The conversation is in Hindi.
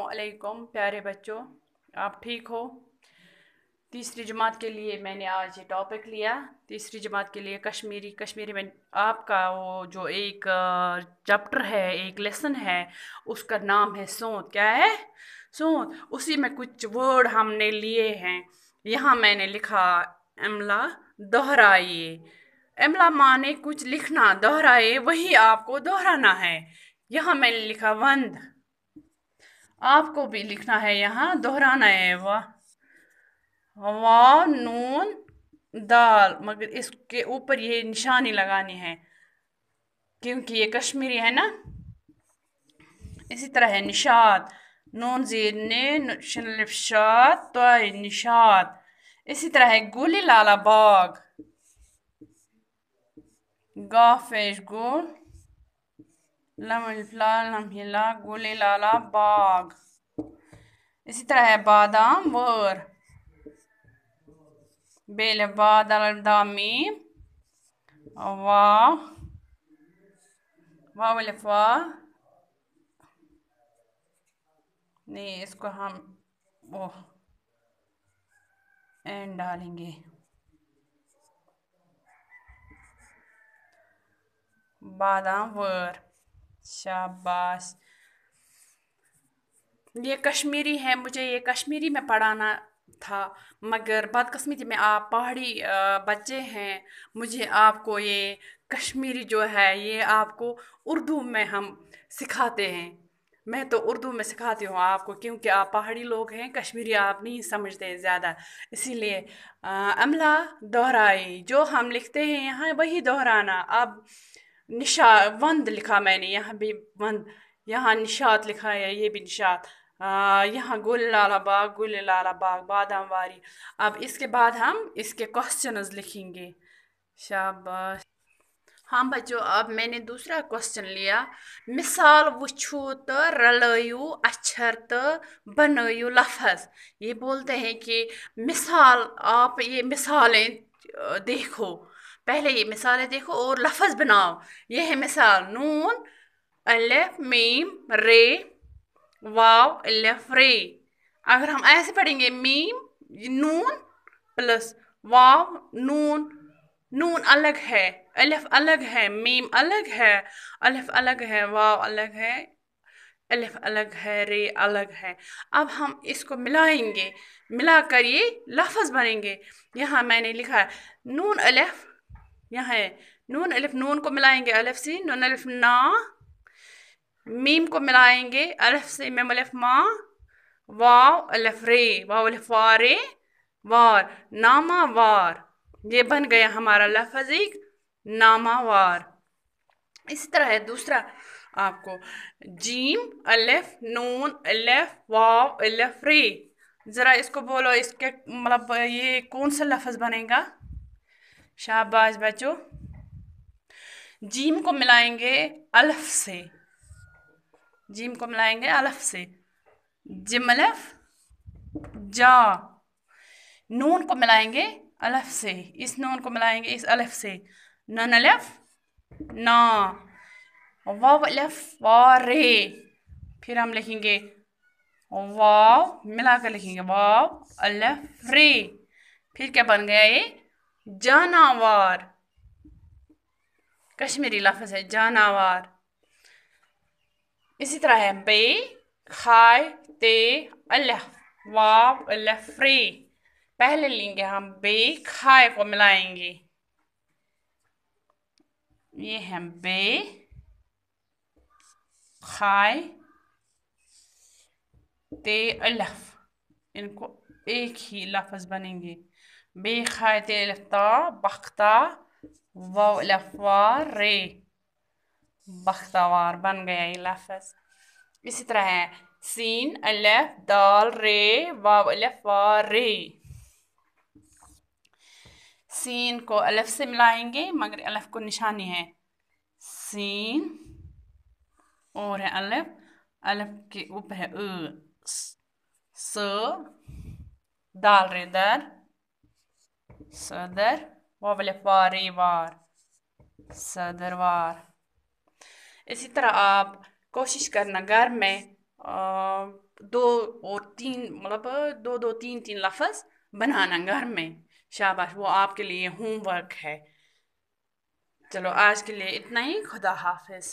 अलैकुम प्यारे बच्चों आप ठीक हो तीसरी जमात के लिए मैंने आज ये टॉपिक लिया तीसरी जमात के लिए कश्मीरी कश्मीरी में आपका वो जो एक चैप्टर है एक लेसन है उसका नाम है सोत क्या है सोत उसी में कुछ वर्ड हमने लिए हैं यहाँ मैंने लिखा अमला दोहराइए अमला माने कुछ लिखना दोहराए वही आपको दोहराना है यहाँ मैंने लिखा वंद आपको भी लिखना है यहाँ दोहराना है वाह वाह नून दाल मगर इसके ऊपर ये निशानी लगानी है क्योंकि ये कश्मीरी है ना इसी तरह है निशात नून जीर ने शनलिपशात तो निशात इसी तरह है गुली लाला बाग गाफेश गुल लमला लम्हिला लाला बाग इसी तरह है बादाम वर बेल बादल दामी वाह वाह वाह नहीं इसको हम वो एंड डालेंगे बादाम वर शाबाश ये कश्मीरी है मुझे ये कश्मीरी में पढ़ाना था मगर बदकस्मती में आप पहाड़ी बच्चे हैं मुझे आपको ये कश्मीरी जो है ये आपको उर्दू में हम सिखाते हैं मैं तो उर्दू में सिखाती हूँ आपको क्योंकि आप पहाड़ी लोग हैं कश्मीरी आप नहीं समझते ज़्यादा इसीलिए अमला दोहराई जो हम लिखते हैं यहाँ वही दोहराना अब निशा वंद लिखा मैंने यहाँ भी वंद यहाँ निशात लिखा है ये भी निशात यहाँ गुल लाला बाग गुल लाला बाग बादाम वारी अब इसके बाद हम इसके क्वेश्चन लिखेंगे शाबाश हाँ बच्चों अब मैंने दूसरा क्वेश्चन लिया मिसाल वो तो रलयु अक्षर तो बनयु लफज ये बोलते हैं कि मिसाल आप ये मिसालें देखो पहले ये मिसालें देखो और लफज बनाओ ये है मिसाल नून अलिफ मीम रे वाव अलिफ रे अगर हम ऐसे पढ़ेंगे मीम नून प्लस वाव नून नून अलग है अलिफ अलग है मीम अलग है अलिफ अलग है वाव अलग है अलिफ अलग है रे अलग है अब हम इसको मिलाएंगे मिला कर ये लफज बनेंगे यहाँ मैंने लिखा है नून अलिफ यहाँ है नून अलिफ नून को मिलाएंगे अलिफ सी नून अलिफ ना मीम को मिलाएंगे अलिफ से मेम अलिफ माँ वाव अलिफ रे वाव अलिफ वारे वार नामा वार ये बन गया हमारा लफज एक नामा वार इसी तरह है दूसरा आपको जीम अलिफ नून अलिफ वाव अलिफ रे ज़रा इसको बोलो इसके मतलब ये कौन सा लफज बनेगा शाबाश बच्चों जीम को मिलाएंगे अल्फ से जीम को मिलाएंगे अल्फ से जिमलफ जा नून को मिलाएंगे अल्फ से इस नून को मिलाएंगे इस अल्फ से नन अलफ ना वाव अल्फ वारे फिर हम लिखेंगे वाव मिलाकर लिखेंगे वाव अल्फ रे फिर क्या बन गया ये جاناوار कश्मीरी लफज है जानवर इसी तरह है बे खाय ते अल्लाह वाव अल्लाह फ्रे पहले लेंगे हम बे खाय को मिलाएंगे ये है बे खाय ते अल्लाह इनको एक ही लफज बनेंगे بي خايت الف طا بختار वाव बख्तावार बन गया ये लफज इसी तरह है सीन अलेफ दाल रे वाव लफवार रे सीन को अलफ से मिलाएंगे मगर अलफ़ को निशानी है सीन और है अलफ अलफ के ऊपर है स दाल रे दर Sığdır. Vowel वारी वार सदरवार इसी तरह आप कोशिश करना घर में दो और तीन मतलब दो दो तीन तीन लफ्ज़ बनाना घर में शाबाश वो आपके लिए होमवर्क है चलो आज के लिए इतना ही खुदा हाफिज़